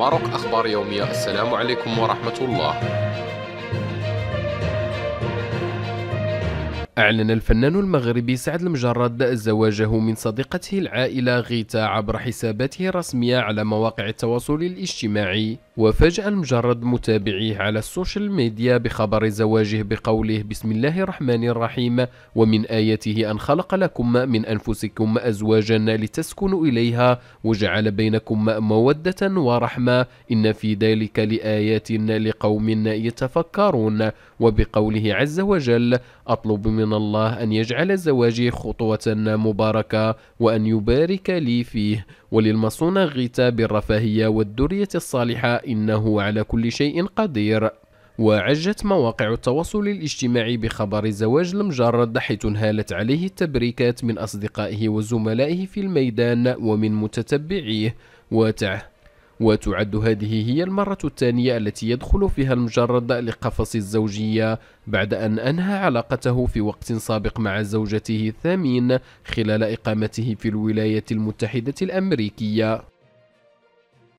ماروك أخبار يومية السلام عليكم ورحمة الله أعلن الفنان المغربي سعد المجرد زواجه من صديقته العائلة غيتا عبر حساباته الرسمية على مواقع التواصل الاجتماعي وفجأة مجرد متابعيه على السوشيال ميديا بخبر زواجه بقوله بسم الله الرحمن الرحيم ومن آياته أن خلق لكم من أنفسكم أزواجا لتسكنوا إليها وجعل بينكم مودة ورحمة إن في ذلك لآيات لقوم يتفكرون وبقوله عز وجل أطلب من الله أن يجعل زواجي خطوة مباركة وأن يبارك لي فيه وللمصونة غيتا بالرفاهية والدرية الصالحة إنه على كل شيء قدير وعجت مواقع التواصل الاجتماعي بخبر زواج المجرد حيث انهالت عليه التبريكات من أصدقائه وزملائه في الميدان ومن متتبعيه وتعه وتعد هذه هي المرة الثانية التي يدخل فيها المجرد لقفص الزوجية بعد أن أنهى علاقته في وقت سابق مع زوجته الثامين خلال إقامته في الولايات المتحدة الأمريكية